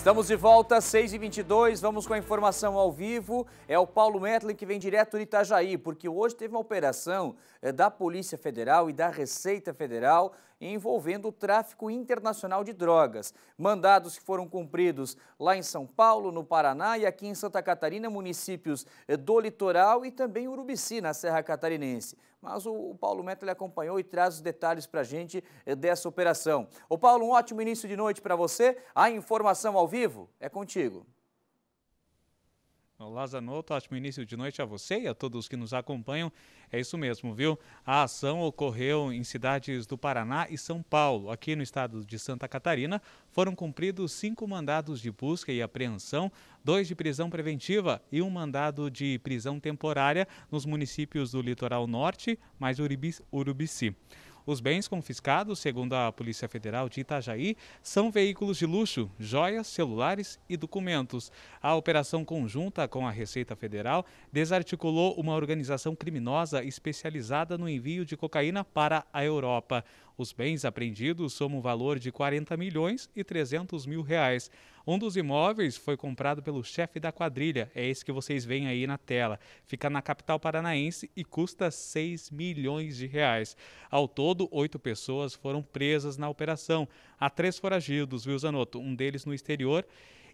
Estamos de volta, 6h22, vamos com a informação ao vivo. É o Paulo Metlin que vem direto de Itajaí, porque hoje teve uma operação eh, da Polícia Federal e da Receita Federal envolvendo o tráfico internacional de drogas. Mandados que foram cumpridos lá em São Paulo, no Paraná e aqui em Santa Catarina, municípios eh, do litoral e também Urubici, na Serra Catarinense. Mas o Paulo Meta ele acompanhou e traz os detalhes para a gente eh, dessa operação. Ô Paulo, um ótimo início de noite para você. A informação ao vivo é contigo. Olá, Zanotto. Ótimo início de noite é a você e a todos que nos acompanham. É isso mesmo, viu? A ação ocorreu em cidades do Paraná e São Paulo. Aqui no estado de Santa Catarina, foram cumpridos cinco mandados de busca e apreensão, dois de prisão preventiva e um mandado de prisão temporária nos municípios do Litoral Norte, mais Urubici. Os bens confiscados, segundo a Polícia Federal de Itajaí, são veículos de luxo, joias, celulares e documentos. A operação conjunta com a Receita Federal desarticulou uma organização criminosa especializada no envio de cocaína para a Europa. Os bens apreendidos somam o valor de 40 milhões e 300 mil reais. Um dos imóveis foi comprado pelo chefe da quadrilha, é esse que vocês veem aí na tela. Fica na capital paranaense e custa 6 milhões de reais. Ao todo, oito pessoas foram presas na operação. Há três foragidos, viu, Zanotto? Um deles no exterior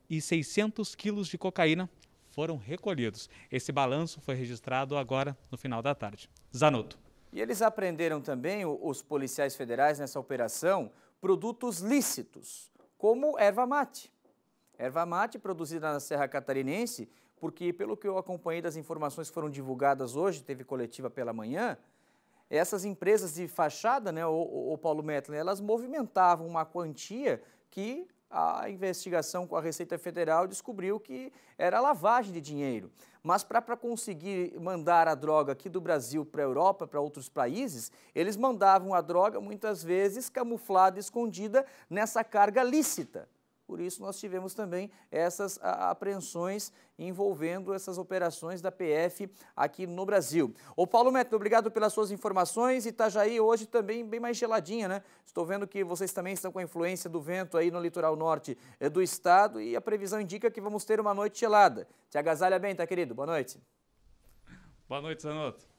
e 600 quilos de cocaína foram recolhidos. Esse balanço foi registrado agora no final da tarde. Zanotto. E eles aprenderam também, os policiais federais nessa operação, produtos lícitos, como erva mate. Erva mate produzida na Serra Catarinense, porque pelo que eu acompanhei das informações que foram divulgadas hoje, teve coletiva pela manhã, essas empresas de fachada, né, o, o Paulo Metlin, elas movimentavam uma quantia que a investigação com a Receita Federal descobriu que era lavagem de dinheiro. Mas para conseguir mandar a droga aqui do Brasil para a Europa, para outros países, eles mandavam a droga muitas vezes camuflada, escondida nessa carga lícita. Por isso, nós tivemos também essas apreensões envolvendo essas operações da PF aqui no Brasil. Ô Paulo Metro, obrigado pelas suas informações. Itajaí hoje também bem mais geladinha, né? Estou vendo que vocês também estão com a influência do vento aí no litoral norte eh, do estado e a previsão indica que vamos ter uma noite gelada. Te agasalha bem, tá, querido? Boa noite. Boa noite, Zanotto.